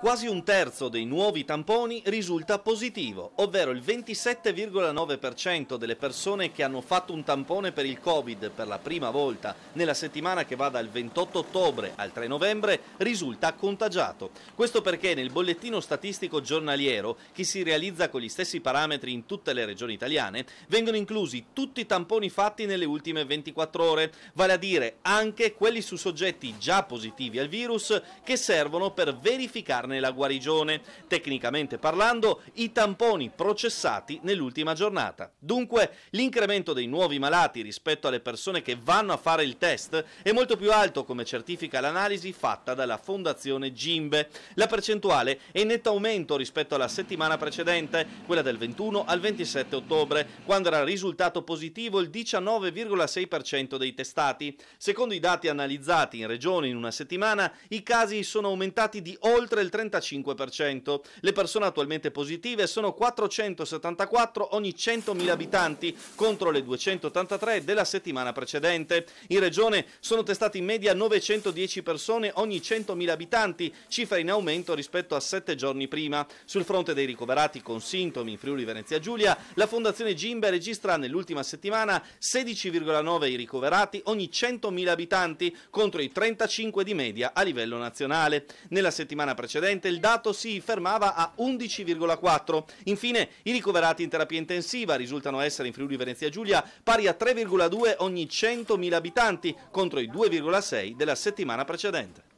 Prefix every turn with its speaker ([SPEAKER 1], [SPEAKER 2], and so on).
[SPEAKER 1] Quasi un terzo dei nuovi tamponi risulta positivo, ovvero il 27,9% delle persone che hanno fatto un tampone per il Covid per la prima volta nella settimana che va dal 28 ottobre al 3 novembre risulta contagiato. Questo perché nel bollettino statistico giornaliero, che si realizza con gli stessi parametri in tutte le regioni italiane, vengono inclusi tutti i tamponi fatti nelle ultime 24 ore, vale a dire anche quelli su soggetti già positivi al virus che servono per verificarne farne la guarigione, tecnicamente parlando, i tamponi processati nell'ultima giornata. Dunque, l'incremento dei nuovi malati rispetto alle persone che vanno a fare il test è molto più alto, come certifica l'analisi fatta dalla Fondazione Gimbe. La percentuale è in netto aumento rispetto alla settimana precedente, quella del 21 al 27 ottobre, quando era risultato positivo il 19,6% dei testati. Secondo i dati analizzati in regione in una settimana, i casi sono aumentati di oltre il 30%. 35%. Le persone attualmente positive sono 474 ogni 100.000 abitanti contro le 283 della settimana precedente. In regione sono testate in media 910 persone ogni 100.000 abitanti, cifra in aumento rispetto a 7 giorni prima. Sul fronte dei ricoverati con sintomi in Friuli Venezia Giulia, la Fondazione Gimbe registra nell'ultima settimana 16,9 i ricoverati ogni 100.000 abitanti contro i 35 di media a livello nazionale. Nella settimana precedente precedente il dato si fermava a 11,4. Infine, i ricoverati in terapia intensiva risultano essere in Friuli Venezia Giulia pari a 3,2 ogni 100.000 abitanti contro i 2,6 della settimana precedente.